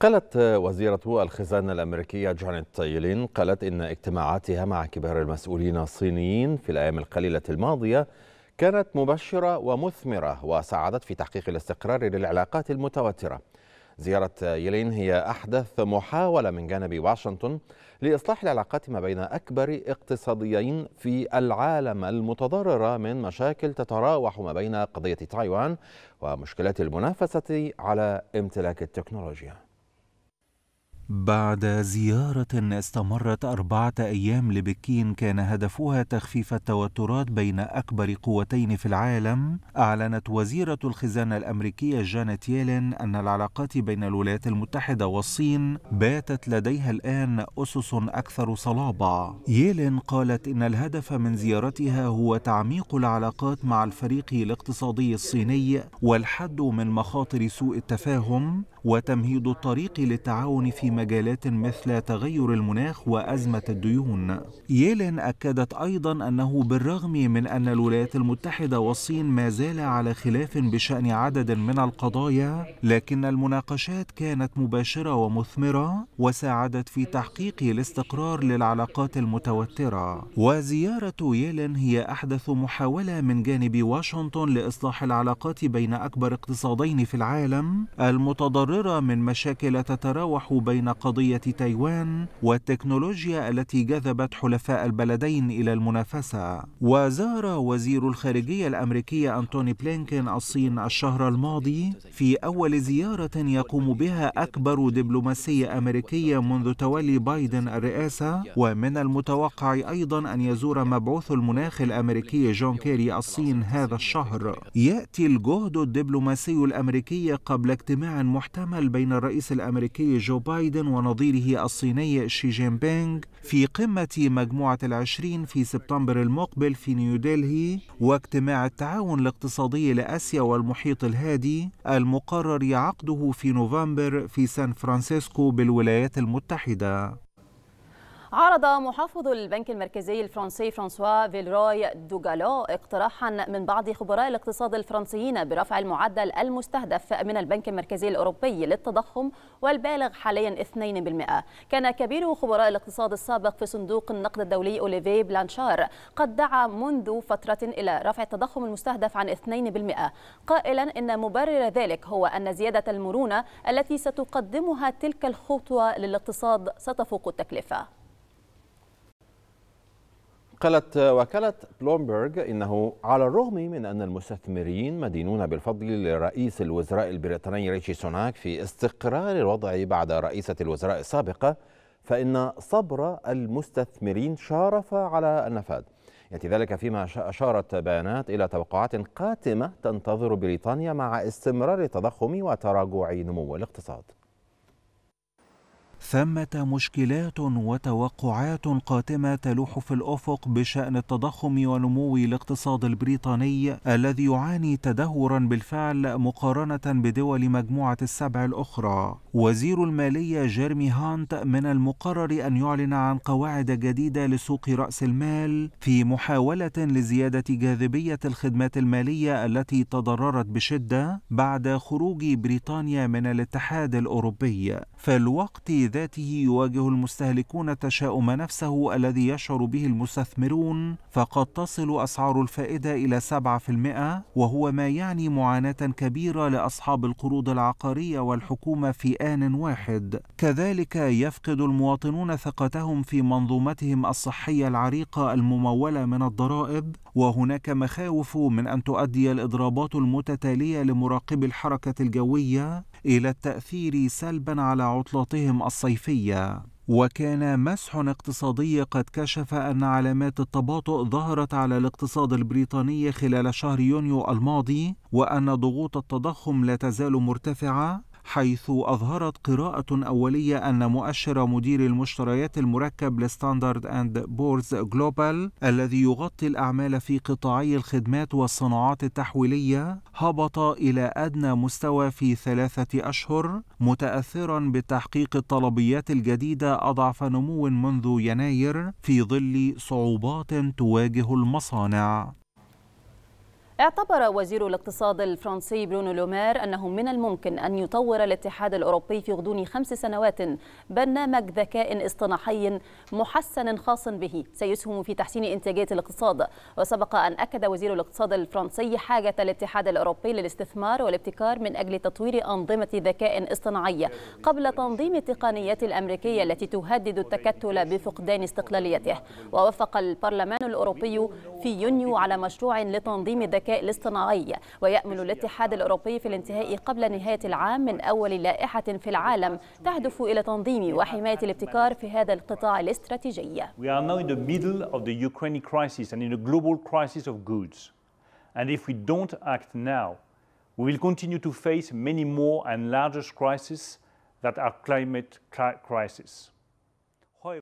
قالت وزيرة الخزانة الأمريكية جانيت يلين قالت إن اجتماعاتها مع كبار المسؤولين الصينيين في الأيام القليلة الماضية كانت مبشرة ومثمرة وساعدت في تحقيق الاستقرار للعلاقات المتوترة زيارة يلين هي أحدث محاولة من جانب واشنطن لإصلاح العلاقات ما بين أكبر اقتصاديين في العالم المتضررة من مشاكل تتراوح ما بين قضية تايوان ومشكلات المنافسة على امتلاك التكنولوجيا بعد زيارة استمرت أربعة أيام لبكين كان هدفها تخفيف التوترات بين أكبر قوتين في العالم، أعلنت وزيرة الخزانة الأمريكية جانيت يالين أن العلاقات بين الولايات المتحدة والصين باتت لديها الآن أسس أكثر صلابة. يالين قالت إن الهدف من زيارتها هو تعميق العلاقات مع الفريق الاقتصادي الصيني والحد من مخاطر سوء التفاهم وتمهيد الطريق للتعاون في مجالات مثل تغير المناخ وأزمة الديون ييلين أكدت أيضا أنه بالرغم من أن الولايات المتحدة والصين ما زالا على خلاف بشأن عدد من القضايا لكن المناقشات كانت مباشرة ومثمرة وساعدت في تحقيق الاستقرار للعلاقات المتوترة وزيارة ييلين هي أحدث محاولة من جانب واشنطن لإصلاح العلاقات بين أكبر اقتصادين في العالم المتضرر متضررة من مشاكل تتراوح بين قضية تايوان والتكنولوجيا التي جذبت حلفاء البلدين إلى المنافسة وزار وزير الخارجية الأمريكي أنتوني بلينكين الصين الشهر الماضي في أول زيارة يقوم بها أكبر دبلوماسية أمريكية منذ تولي بايدن الرئاسة ومن المتوقع أيضا أن يزور مبعوث المناخ الأمريكي جون كيري الصين هذا الشهر يأتي الجهد الدبلوماسي الأمريكي قبل اجتماع محتمل بالعمل بين الرئيس الأمريكي جو بايدن ونظيره الصيني شي جين بينغ في قمة مجموعة العشرين في سبتمبر المقبل في نيودلهي واجتماع التعاون الاقتصادي لآسيا والمحيط الهادي المقرر عقده في نوفمبر في سان فرانسيسكو بالولايات المتحدة عرض محافظ البنك المركزي الفرنسي فرانسوا فيلروي دوغالو اقتراحا من بعض خبراء الاقتصاد الفرنسيين برفع المعدل المستهدف من البنك المركزي الأوروبي للتضخم والبالغ حاليا 2% كان كبير خبراء الاقتصاد السابق في صندوق النقد الدولي أوليفي بلانشار قد دعا منذ فترة إلى رفع التضخم المستهدف عن 2% قائلا إن مبرر ذلك هو أن زيادة المرونة التي ستقدمها تلك الخطوة للاقتصاد ستفوق التكلفة قالت وكالة بلومبرغ إنه على الرغم من أن المستثمرين مدينون بالفضل لرئيس الوزراء البريطاني ريشي سوناك في استقرار الوضع بعد رئيسة الوزراء السابقة فإن صبر المستثمرين شارف على النفاذ يأتي ذلك فيما أشارت بيانات إلى توقعات قاتمة تنتظر بريطانيا مع استمرار التضخم وتراجع نمو الاقتصاد ثمة مشكلات وتوقعات قاتمة تلوح في الأفق بشأن التضخم ونمو الاقتصاد البريطاني الذي يعاني تدهورا بالفعل مقارنة بدول مجموعة السبع الأخرى وزير المالية جيرمي هانت من المقرر أن يعلن عن قواعد جديدة لسوق رأس المال في محاولة لزيادة جاذبية الخدمات المالية التي تضررت بشدة بعد خروج بريطانيا من الاتحاد الأوروبي فالوقت ذاته يواجه المستهلكون تشاؤم نفسه الذي يشعر به المستثمرون فقد تصل أسعار الفائدة إلى 7% وهو ما يعني معاناة كبيرة لأصحاب القروض العقارية والحكومة في آن واحد كذلك يفقد المواطنون ثقتهم في منظومتهم الصحية العريقة الممولة من الضرائب وهناك مخاوف من أن تؤدي الإضرابات المتتالية لمراقبي الحركة الجوية إلى التأثير سلبا على عطلتهم الصيفية وكان مسح اقتصادي قد كشف أن علامات التباطؤ ظهرت على الاقتصاد البريطاني خلال شهر يونيو الماضي وأن ضغوط التضخم لا تزال مرتفعة حيث أظهرت قراءة أولية أن مؤشر مدير المشتريات المركب لستاندرد أند بورز جلوبال الذي يغطي الأعمال في قطاعي الخدمات والصناعات التحويلية هبط إلى أدنى مستوى في ثلاثة أشهر متأثرا بتحقيق الطلبيات الجديدة أضعف نمو منذ يناير في ظل صعوبات تواجه المصانع اعتبر وزير الاقتصاد الفرنسي برونو لومير أنه من الممكن أن يطور الاتحاد الأوروبي في غضون خمس سنوات برنامج ذكاء اصطناعي محسن خاص به سيسهم في تحسين إنتاجية الاقتصاد وسبق أن أكد وزير الاقتصاد الفرنسي حاجة الاتحاد الأوروبي للاستثمار والابتكار من أجل تطوير أنظمة ذكاء اصطناعي قبل تنظيم التقنيات الأمريكية التي تهدد التكتل بفقدان استقلاليته ووافق البرلمان الأوروبي في يونيو على مشروع لتنظيم ذكاء الذكاء الاصطناعي ويأمل الاتحاد الأوروبي في الانتهاء قبل نهاية العام من أول لائحة في العالم تهدف إلى تنظيم وحماية الابتكار في هذا القطاع الاستراتيجي. We are now in the middle of the Ukraine crisis and in a global crisis of goods. And if we don't act now, we will continue to face many more and larger crises that are climate crisis.